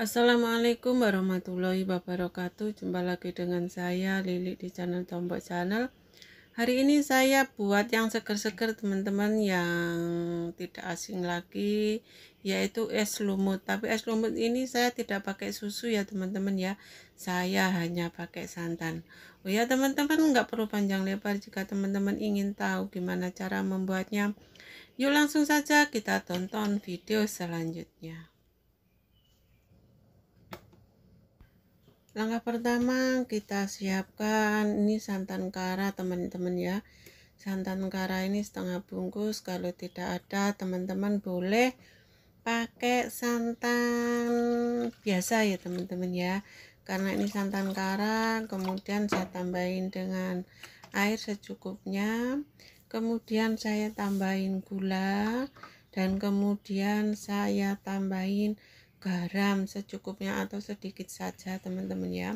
Assalamualaikum warahmatullahi wabarakatuh Jumpa lagi dengan saya Lili di channel Tombok Channel Hari ini saya buat yang seger-seger teman-teman yang tidak asing lagi Yaitu es lumut Tapi es lumut ini saya tidak pakai susu ya teman-teman ya Saya hanya pakai santan Oh ya teman-teman nggak perlu panjang lebar Jika teman-teman ingin tahu gimana cara membuatnya Yuk langsung saja kita tonton video selanjutnya Langkah pertama kita siapkan ini santan kara teman-teman ya. Santan kara ini setengah bungkus. Kalau tidak ada teman-teman boleh pakai santan biasa ya teman-teman ya. Karena ini santan kara kemudian saya tambahin dengan air secukupnya. Kemudian saya tambahin gula dan kemudian saya tambahin garam secukupnya atau sedikit saja teman-teman ya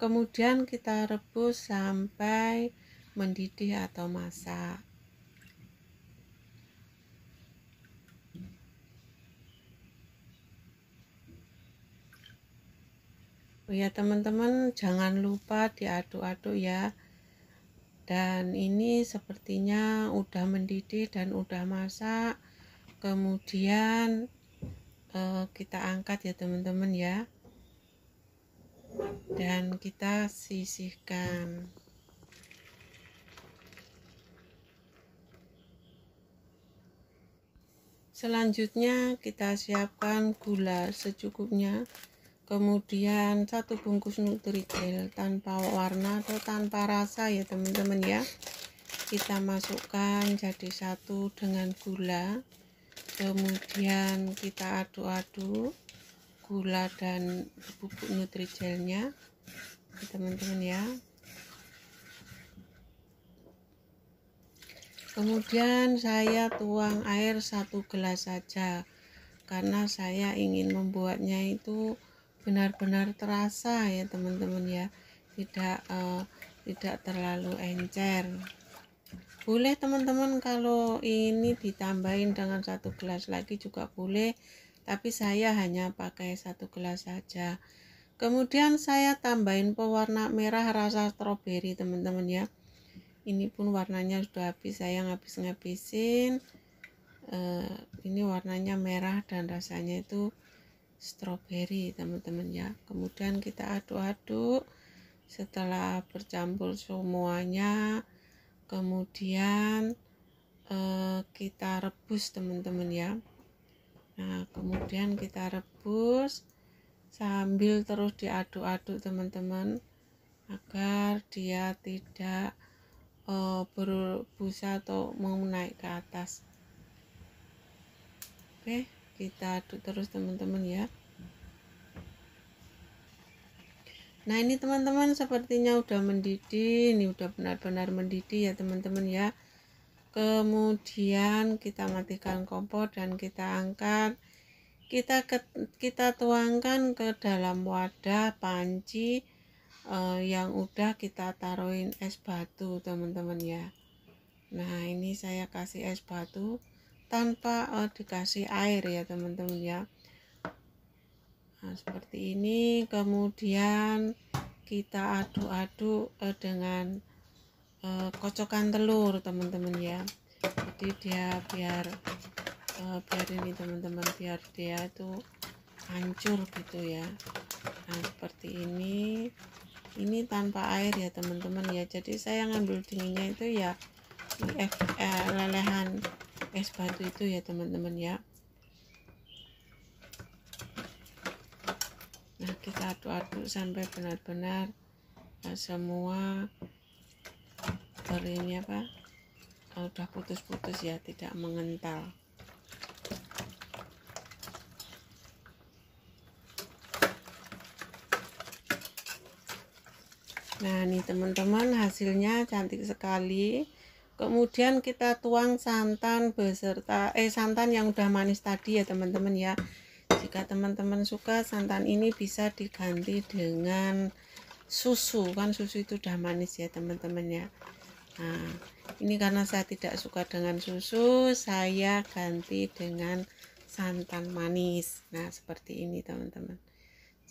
kemudian kita rebus sampai mendidih atau masak Oh ya teman-teman jangan lupa diaduk-aduk ya dan ini sepertinya udah mendidih dan udah masak kemudian Eh, kita angkat ya teman-teman ya dan kita sisihkan selanjutnya kita siapkan gula secukupnya kemudian satu bungkus nutrijel tanpa warna atau tanpa rasa ya teman-teman ya kita masukkan jadi satu dengan gula kemudian kita aduk-aduk gula dan bubuk nutrijelnya, teman-teman ya kemudian saya tuang air satu gelas saja karena saya ingin membuatnya itu benar-benar terasa ya teman-teman ya tidak uh, tidak terlalu encer boleh teman-teman kalau ini ditambahin dengan satu gelas lagi juga boleh tapi saya hanya pakai satu gelas saja kemudian saya tambahin pewarna merah rasa stroberi teman-teman ya ini pun warnanya sudah habis saya ngabis-ngabisin uh, ini warnanya merah dan rasanya itu stroberi teman-teman ya kemudian kita aduk-aduk setelah bercampur semuanya kemudian eh, kita rebus teman-teman ya nah kemudian kita rebus sambil terus diaduk-aduk teman-teman agar dia tidak eh, berbusa atau mau naik ke atas oke kita aduk terus teman-teman ya Nah ini teman-teman sepertinya udah mendidih ini udah benar-benar mendidih ya teman-teman ya kemudian kita matikan kompor dan kita angkat kita ke, kita tuangkan ke dalam wadah panci eh, yang udah kita taruhin es batu teman-teman ya nah ini saya kasih es batu tanpa eh, dikasih air ya teman-teman ya nah, seperti ini kemudian kita aduk-aduk eh, dengan eh, kocokan telur teman-teman ya jadi dia biar eh, biar ini teman-teman biar dia itu hancur gitu ya nah seperti ini ini tanpa air ya teman-teman ya jadi saya ngambil dinginnya itu ya eh, lelehan es batu itu ya teman-teman ya satu aduk sampai benar-benar eh, semua keringnya pak eh, udah putus-putus ya tidak mengental Nah, ini teman-teman hasilnya cantik sekali. Kemudian kita tuang santan beserta eh santan yang udah manis tadi ya, teman-teman ya jika teman-teman suka santan ini bisa diganti dengan susu kan susu itu udah manis ya teman-teman ya nah, ini karena saya tidak suka dengan susu saya ganti dengan santan manis nah seperti ini teman-teman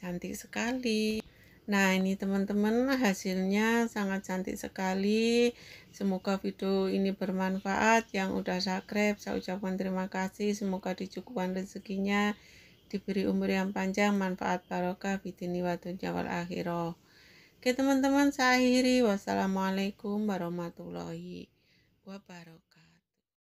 cantik sekali Nah ini teman-teman hasilnya sangat cantik sekali Semoga video ini bermanfaat Yang udah subscribe saya ucapkan terima kasih Semoga dicukupkan rezekinya diberi umur yang panjang, manfaat barokah, bidini wa jawal akhiroh Oke teman-teman, saya akhiri. Wassalamualaikum warahmatullahi wabarakatuh.